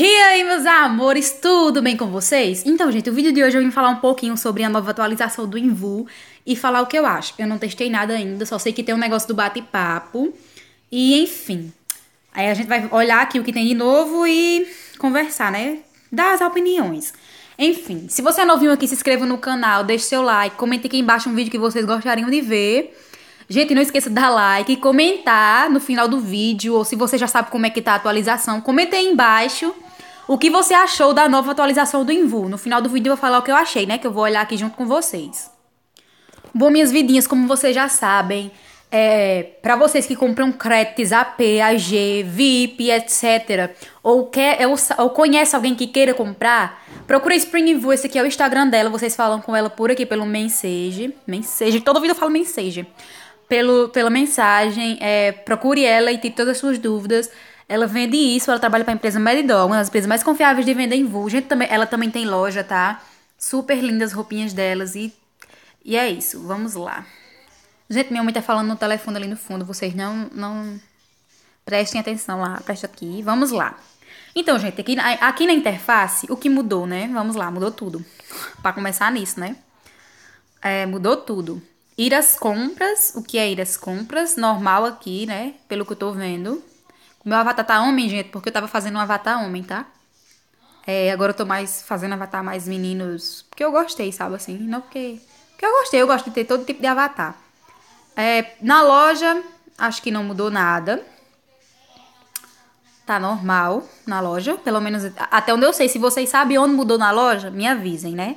E aí, meus amores, tudo bem com vocês? Então, gente, o vídeo de hoje eu vim falar um pouquinho sobre a nova atualização do Invu e falar o que eu acho. Eu não testei nada ainda, só sei que tem um negócio do bate-papo. E, enfim. Aí a gente vai olhar aqui o que tem de novo e conversar, né? Dar as opiniões. Enfim, se você é novinho aqui, se inscreva no canal, deixe seu like, comente aqui embaixo um vídeo que vocês gostariam de ver. Gente, não esqueça de dar like, e comentar no final do vídeo, ou se você já sabe como é que tá a atualização, comente aí embaixo o que você achou da nova atualização do Invu. No final do vídeo eu vou falar o que eu achei, né? Que eu vou olhar aqui junto com vocês. Bom, minhas vidinhas, como vocês já sabem, é, para vocês que compram créditos AP, AG, VIP, etc., ou, quer, é ou, ou conhece alguém que queira comprar, procura Invu. esse aqui é o Instagram dela, vocês falam com ela por aqui pelo mensage, mensage. todo vídeo eu falo mensage. pelo, pela mensagem, é, procure ela e tire todas as suas dúvidas, ela vende isso, ela trabalha para a empresa Meridol, uma das empresas mais confiáveis de venda em voo. Gente, também, ela também tem loja, tá? Super lindas roupinhas delas e, e é isso. Vamos lá. Gente, minha mãe tá falando no telefone ali no fundo, vocês não, não prestem atenção lá, preste aqui. Vamos lá. Então, gente, aqui, aqui na interface, o que mudou, né? Vamos lá, mudou tudo. para começar nisso, né? É, mudou tudo. Ir às compras, o que é ir às compras? Normal aqui, né? Pelo que eu tô vendo meu avatar tá homem, gente, porque eu tava fazendo um avatar homem, tá? É, agora eu tô mais fazendo avatar mais meninos. Porque eu gostei, sabe assim? Não porque. Porque eu gostei, eu gosto de ter todo tipo de avatar. É, na loja, acho que não mudou nada. Tá normal na loja, pelo menos até onde eu sei. Se vocês sabem onde mudou na loja, me avisem, né?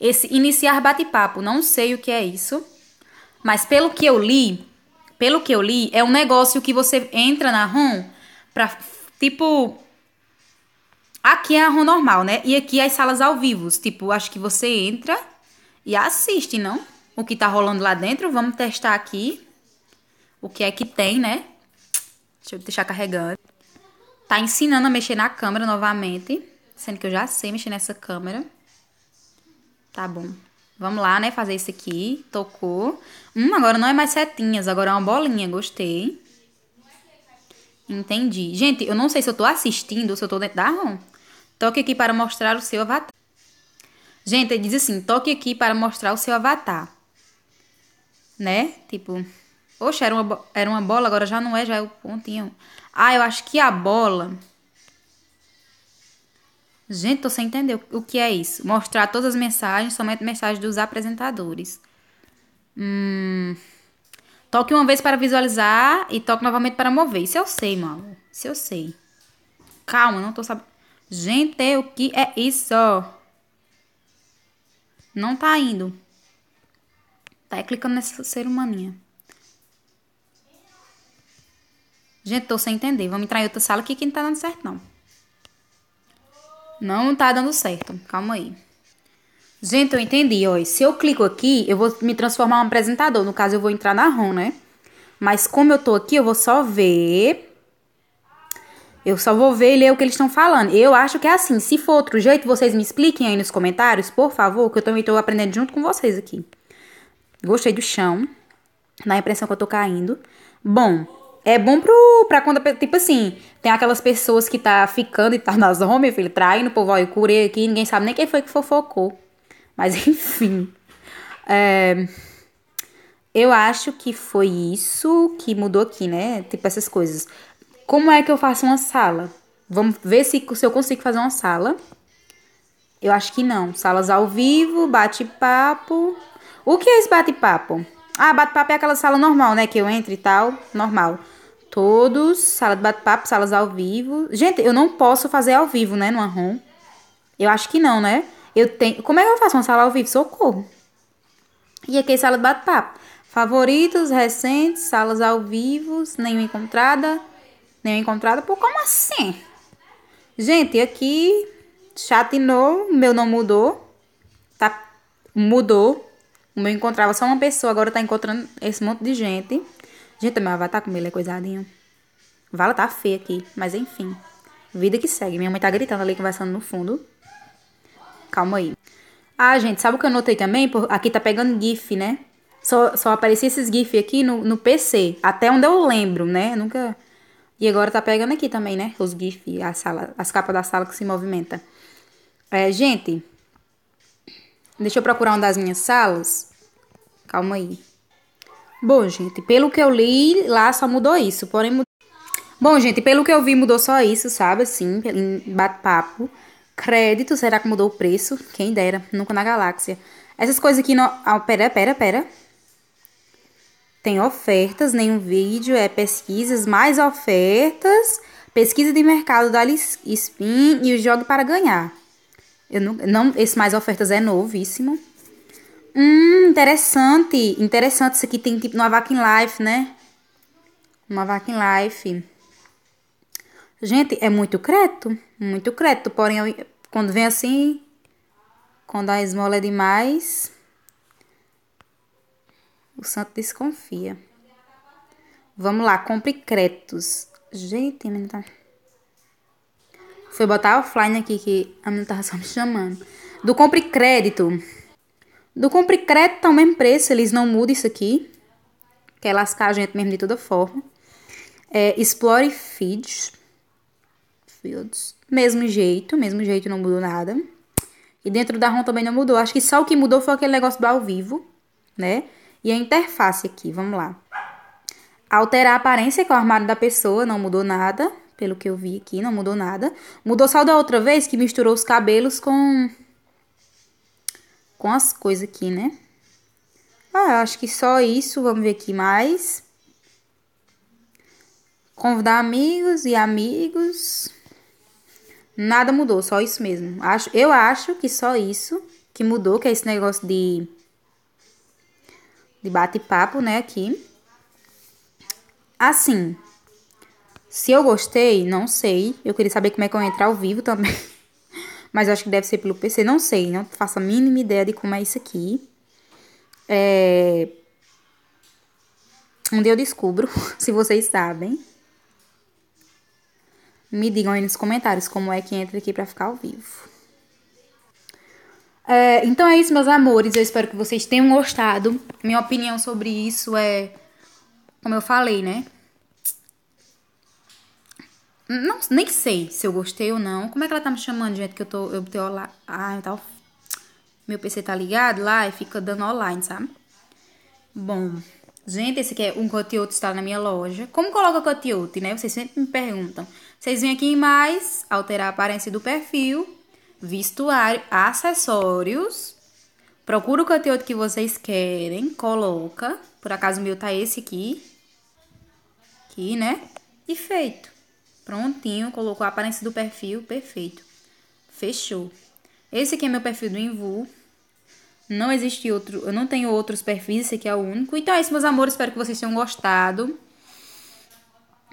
Esse iniciar bate-papo, não sei o que é isso. Mas pelo que eu li, pelo que eu li, é um negócio que você entra na ROM para tipo aqui é a rua normal, né? E aqui é as salas ao vivo, tipo, acho que você entra e assiste, não? O que tá rolando lá dentro, vamos testar aqui o que é que tem, né? Deixa eu deixar carregando. Tá ensinando a mexer na câmera novamente, sendo que eu já sei mexer nessa câmera. Tá bom. Vamos lá, né? Fazer isso aqui. Tocou. Hum, agora não é mais setinhas, agora é uma bolinha. Gostei. Entendi. Gente, eu não sei se eu tô assistindo ou se eu tô dentro da ROM. Toque aqui para mostrar o seu avatar. Gente, ele diz assim, toque aqui para mostrar o seu avatar. Né? Tipo, poxa, era uma, era uma bola, agora já não é, já é o pontinho. Ah, eu acho que a bola... Gente, tô sem entender o que é isso. Mostrar todas as mensagens, somente mensagens dos apresentadores. Hum... Toque uma vez para visualizar e toque novamente para mover. Isso eu sei, mano. Isso eu sei. Calma, não tô sabendo. Gente, o que é isso? Não tá indo. Tá clicando nessa ser humaninha. Gente, tô sem entender. Vamos entrar em outra sala aqui que não tá dando certo, não. Não tá dando certo. Calma aí. Gente, eu entendi, ó. Se eu clico aqui, eu vou me transformar em um apresentador. No caso, eu vou entrar na ROM, né? Mas como eu tô aqui, eu vou só ver. Eu só vou ver e ler o que eles estão falando. Eu acho que é assim. Se for outro jeito, vocês me expliquem aí nos comentários, por favor, que eu também tô aprendendo junto com vocês aqui. Gostei do chão. Na impressão que eu tô caindo. Bom, é bom pro, pra quando, tipo assim, tem aquelas pessoas que tá ficando e tá nas home, filho, traindo, povo, olha, curei aqui, ninguém sabe nem quem foi que fofocou. Mas enfim. É, eu acho que foi isso que mudou aqui, né? Tipo essas coisas. Como é que eu faço uma sala? Vamos ver se, se eu consigo fazer uma sala. Eu acho que não. Salas ao vivo, bate-papo. O que é esse bate-papo? Ah, bate-papo é aquela sala normal, né? Que eu entro e tal. Normal. Todos, sala de bate-papo, salas ao vivo. Gente, eu não posso fazer ao vivo, né? No ROM. Eu acho que não, né? Eu tenho. Como é que eu faço uma sala ao vivo? Socorro. E aqui é sala de bate-papo. Favoritos, recentes, salas ao vivo, nenhuma encontrada. Nenhuma encontrada. Pô, como assim? Gente, aqui chatinou, meu não mudou. Tá, mudou. O meu encontrava só uma pessoa, agora tá encontrando esse monte de gente. Gente, meu avatar tá com ele é coisadinho. Vala tá feia aqui, mas enfim. Vida que segue. Minha mãe tá gritando ali, conversando no fundo. Calma aí. Ah, gente, sabe o que eu notei também? Aqui tá pegando GIF, né? Só, só aparecia esses GIF aqui no, no PC. Até onde eu lembro, né? Nunca. E agora tá pegando aqui também, né? Os GIF, a sala, as capas da sala que se movimenta. É, gente. Deixa eu procurar uma das minhas salas. Calma aí. Bom, gente, pelo que eu li, lá só mudou isso. Porém, Bom, gente, pelo que eu vi, mudou só isso, sabe? Assim, bate-papo. Crédito, será que mudou o preço? Quem dera, nunca na galáxia. Essas coisas aqui não. Ah, pera, pera, pera. Tem ofertas, nenhum vídeo, é pesquisas, mais ofertas, pesquisa de mercado da Spin e o jogo para ganhar. Eu não, não, esse mais ofertas é novíssimo. Hum, interessante. Interessante. Isso aqui tem tipo uma vaca life, né? Uma vaca life. Gente, é muito crédito, muito crédito, porém quando vem assim, quando a esmola é demais, o santo desconfia. Vamos lá, compre créditos. Gente, a menina tá... Foi botar offline aqui que a menina tava só me chamando. Do compre crédito. Do compre crédito tá o mesmo preço, eles não mudam isso aqui. Quer é lascar a gente mesmo de toda forma. É, explore feeds Fields. Mesmo jeito, mesmo jeito, não mudou nada. E dentro da ROM também não mudou. Acho que só o que mudou foi aquele negócio do ao vivo, né? E a interface aqui, vamos lá. Alterar a aparência, com é o armário da pessoa, não mudou nada. Pelo que eu vi aqui, não mudou nada. Mudou só da outra vez que misturou os cabelos com. com as coisas aqui, né? Ah, acho que só isso. Vamos ver aqui mais. Convidar amigos e amigos. Nada mudou, só isso mesmo. Acho, eu acho que só isso que mudou, que é esse negócio de, de bate-papo, né, aqui. Assim, se eu gostei, não sei. Eu queria saber como é que eu entrar ao vivo também. Mas acho que deve ser pelo PC, não sei, não faço a mínima ideia de como é isso aqui. É... Um dia eu descubro, se vocês sabem. Me digam aí nos comentários como é que entra aqui para ficar ao vivo. É, então é isso, meus amores. Eu espero que vocês tenham gostado. Minha opinião sobre isso é. Como eu falei, né? Não, nem sei se eu gostei ou não. Como é que ela tá me chamando, gente? Que eu tô. Eu botei lá. Ah, então Meu PC tá ligado lá e fica dando online, sabe? Bom. Gente, esse aqui é um cotiote está na minha loja. Como coloca cotiote, né? Vocês sempre me perguntam. Vocês vêm aqui em mais, alterar a aparência do perfil, vestuário, acessórios. Procura o cotiote que vocês querem, coloca. Por acaso o meu tá esse aqui. Aqui, né? E feito. Prontinho, colocou a aparência do perfil, perfeito. Fechou. Esse aqui é meu perfil do Invu. Não existe outro, eu não tenho outros perfis, esse aqui é o único. Então é isso, meus amores, espero que vocês tenham gostado.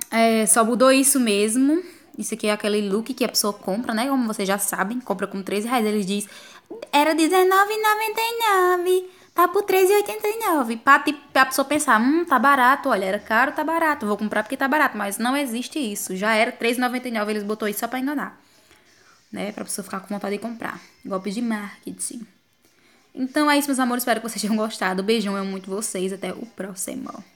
É, só mudou isso mesmo. Isso aqui é aquele look que a pessoa compra, né? Como vocês já sabem, compra com 13 reais. Eles diz, era R$19,99, tá por R$13,89. Pra, tipo, pra pessoa pensar, hum, tá barato, olha, era caro, tá barato, vou comprar porque tá barato. Mas não existe isso, já era R$3,99, eles botou isso só pra enganar. Né? Pra pessoa ficar com vontade de comprar. Golpe de marketing. Então é isso, meus amores. Espero que vocês tenham gostado. Beijão, eu amo muito vocês. Até o próximo.